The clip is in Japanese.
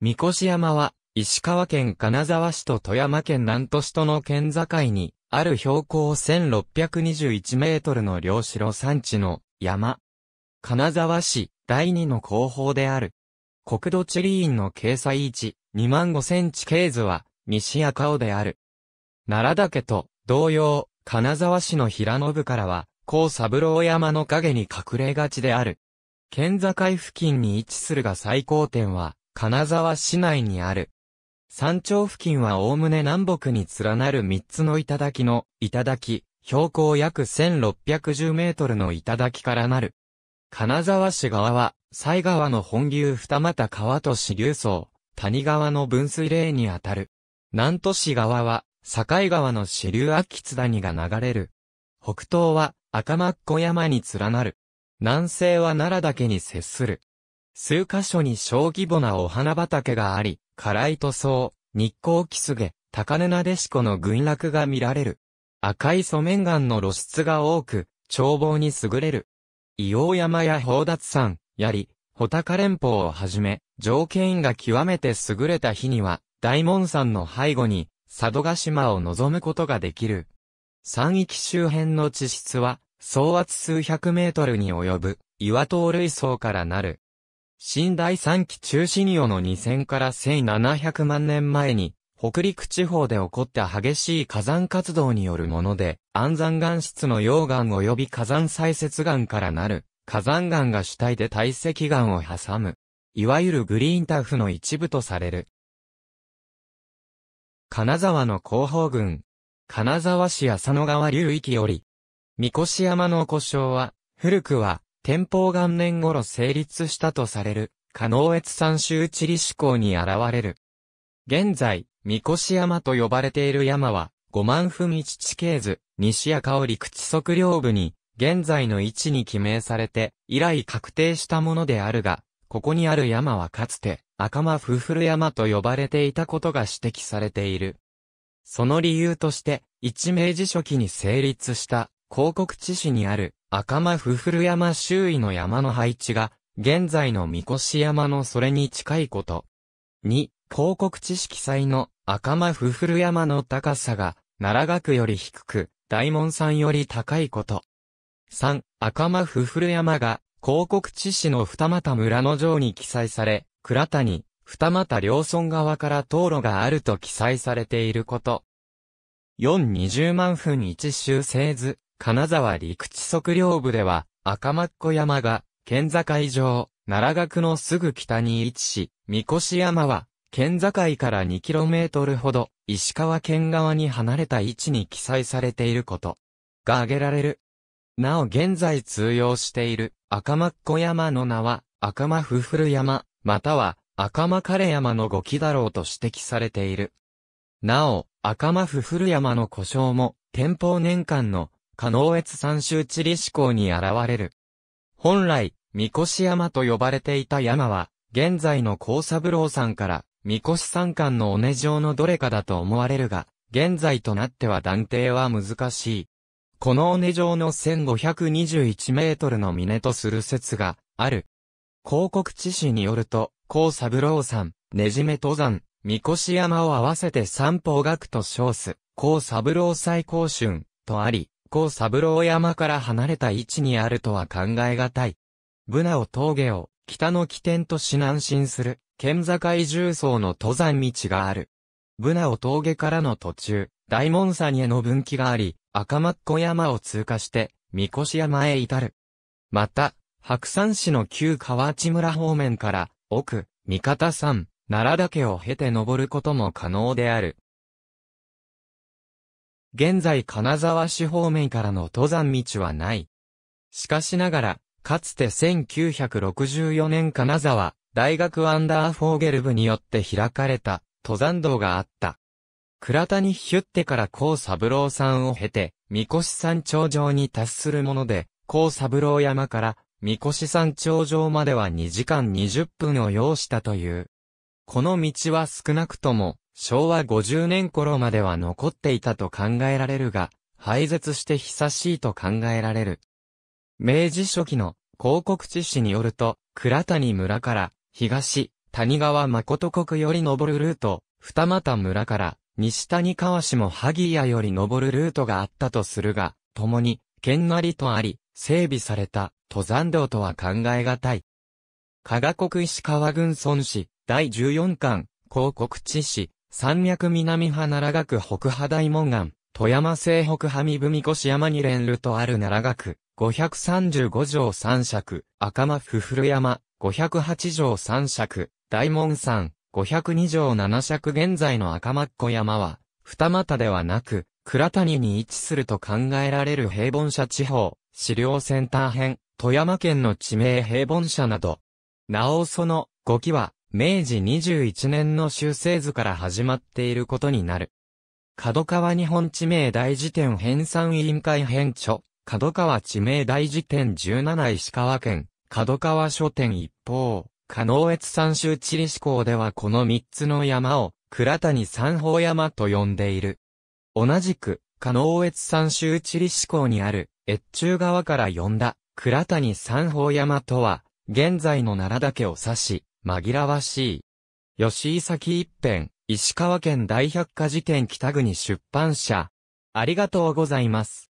三越山は、石川県金沢市と富山県南都市との県境に、ある標高1621メートルの両城山地の山。金沢市第二の後方である。国土地理院の掲載位置2万5センチ経図は西赤尾である。奈良岳と同様、金沢市の平野部からは、高三郎山の影に隠れがちである。県境付近に位置するが最高点は、金沢市内にある。山頂付近はおおむね南北に連なる三つの頂の頂、標高約1610メートルの頂からなる。金沢市側は、西川の本流二股川と支流層、谷川の分水嶺にあたる。南都市側は、境川の支流秋津谷が流れる。北東は、赤間っ子山に連なる。南西は奈良岳に接する。数箇所に小規模なお花畑があり、辛い塗装、日光キスゲ、高根なでしこの群落が見られる。赤い素面岩の露出が多く、眺望に優れる。硫黄山や宝達山、槍、穂高連峰をはじめ、条件が極めて優れた日には、大門山の背後に、佐渡島を望むことができる。山域周辺の地質は、総圧数百メートルに及ぶ、岩糖類層からなる。新第三期中信用の2000から1700万年前に、北陸地方で起こった激しい火山活動によるもので、安山岩質の溶岩及び火山砕雪岩からなる、火山岩が主体で堆積岩を挟む。いわゆるグリーンタフの一部とされる。金沢の広報群、金沢市浅野川流域より。三越山の故障は、古くは、天保元年頃成立したとされる、可能越山州地理志向に現れる。現在、三越山と呼ばれている山は、五万分一地形図、西赤尾陸地測量部に、現在の位置に記名されて、以来確定したものであるが、ここにある山はかつて、赤間不古山と呼ばれていたことが指摘されている。その理由として、一明治初期に成立した、広告地市にある、赤間ふふる山周囲の山の配置が、現在の三越山のそれに近いこと。2、広告知識祭の赤間ふふる山の高さが、奈良岳より低く、大門山より高いこと。3、赤間ふふる山が、広告知識の二俣村の城に記載され、倉谷、二俣両村側から道路があると記載されていること。420万分一周製図、金沢陸地測量部では、赤松小子山が、県境上、奈良学のすぐ北に位置し、三越山は、県境から 2km ほど、石川県側に離れた位置に記載されていること、が挙げられる。なお現在通用している、赤松小子山の名は、赤間ふふる山、または、赤間枯山の語記だろうと指摘されている。なお、赤間ふふる山の故障も、天保年間の下農越三州地理志向に現れる。本来、三越山と呼ばれていた山は、現在の高三郎山から、三越山間の尾根上のどれかだと思われるが、現在となっては断定は難しい。この尾根上の1521メートルの峰とする説がある。広告地史によると、高三郎山、ねじめ登山、三越山を合わせて三方学と称す、高三郎最高春、とあり、向三郎山から離れた位置にあるとは考えがたい。ブナを峠を北の起点とし南進する県境重層の登山道がある。ブナを峠からの途中、大門山への分岐があり、赤松小山を通過して、三越山へ至る。また、白山市の旧河内村方面から、奥、三方山、奈良岳を経て登ることも可能である。現在金沢市方面からの登山道はない。しかしながら、かつて1964年金沢大学アンダーフォーゲル部によって開かれた登山道があった。倉谷ヒュッテから高三郎さんを経て、三越山頂上に達するもので、高三郎山から三越山頂上までは2時間20分を要したという。この道は少なくとも昭和50年頃までは残っていたと考えられるが、廃絶して久しいと考えられる。明治初期の広告知史によると、倉谷村から東、谷川誠国より登るルート、二俣村から西谷川市も萩谷より登るルートがあったとするが、共に、県なりとあり、整備された登山道とは考えがたい。加賀国石川郡村市、第14巻、広告知史、山脈南派奈良学北派大門岩、富山西北派三文越山に連ルとある奈良学、535条三尺、赤間ふふる山、508条三尺、大門山、502条七尺現在の赤間っ子山は、二股ではなく、倉谷に位置すると考えられる平凡社地方、資料センター編、富山県の地名平凡社など。なおその、五期は、明治21年の修正図から始まっていることになる。角川日本地名大辞典編纂委員会編著、角川地名大辞典17石川県、角川書店一方、加納越山州地理志向ではこの3つの山を、倉谷三宝山と呼んでいる。同じく、加納越山州地理志向にある、越中川から呼んだ、倉谷三宝山とは、現在の奈良岳を指し、紛らわしい。吉井崎一編、石川県大百科事典北国出版社。ありがとうございます。